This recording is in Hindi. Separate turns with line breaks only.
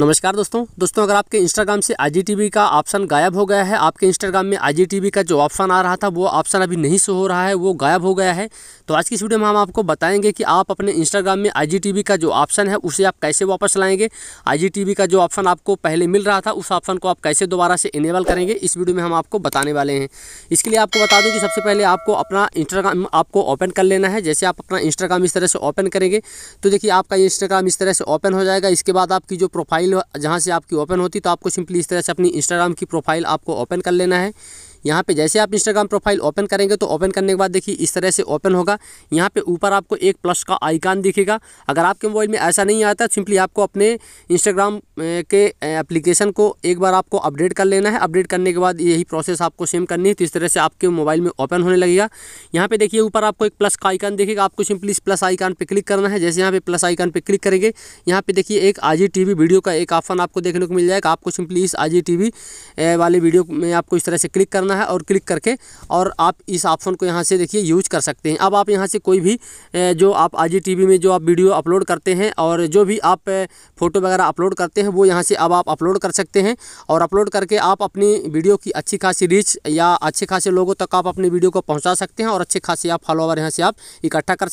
नमस्कार दोस्तों दोस्तों अगर आपके इंस्टाग्राम से आई का ऑप्शन गायब हो गया है आपके इंस्टाग्राम में आई का जो ऑप्शन आ रहा था वो ऑप्शन अभी नहीं शो हो रहा है वो गायब हो गया है तो आज की इस वीडियो में हम आपको बताएंगे कि आप अपने इंस्टाग्राम में आई का जो ऑप्शन है उसे आप कैसे वापस लाएंगे आई का जो ऑप्शन आपको पहले मिल रहा था उस ऑप्शन को आप कैसे दोबारा से इनेबल करेंगे इस वीडियो में हम आपको बताने वाले हैं इसके लिए आपको बता दूँ कि सबसे पहले आपको अपना इंस्टाग्राम आपको ओपन कर लेना है जैसे आप अपना इंस्टाग्राम इस तरह से ओपन करेंगे तो देखिए आपका इंस्टाग्राम इस तरह से ओपन हो जाएगा इसके बाद आपकी जो प्रोफाइल प्रोफाइल जहाँ से आपकी ओपन होती तो आपको सिंपली इस तरह से अपनी इंस्टाग्राम की प्रोफाइल आपको ओपन कर लेना है यहाँ पे जैसे आप इंस्टाग्राम प्रोफाइल ओपन करेंगे तो ओपन करने के बाद देखिए इस तरह से ओपन होगा यहाँ पे ऊपर आपको एक प्लस का आइकान दिखेगा अगर आपके मोबाइल में ऐसा नहीं आता सिंपली आपको अपने इंस्टाग्राम के एप्लीकेशन को एक बार आपको अपडेट कर लेना है अपडेट करने के बाद यही प्रोसेस आपको सेम करनी है तो इस तरह से आपके मोबाइल में ओपन होने लगेगा यहाँ पे देखिए ऊपर आपको एक प्लस का आइकान देखेगा आपको सिंपली इस प्लस आइकान पर क्लिक करना है जैसे यहाँ पे प्लस आइकान पर क्लिक करेंगे यहाँ पे देखिए एक आजी टी वीडियो का एक ऑप्शन आपको देखने को मिल जाएगा आपको सिंपली इस आजी टी वाले वीडियो में आपको इस तरह से क्लिक करना करना है और क्लिक करके और आप इस ऑप्शन को यहाँ से देखिए यूज कर सकते हैं अब आप यहाँ से कोई भी जो आप आई जी में जो आप वीडियो अपलोड करते हैं और जो भी आप फ़ोटो वगैरह अपलोड करते हैं वो यहाँ से अब आप अपलोड कर सकते हैं और अपलोड करके आप अपनी वीडियो की अच्छी खासी रीच या अच्छे खासे लोगों तक आप अपनी वीडियो को पहुँचा सकते हैं और अच्छे खासे आप फॉलोवर यहाँ से आप इकट्ठा कर सकते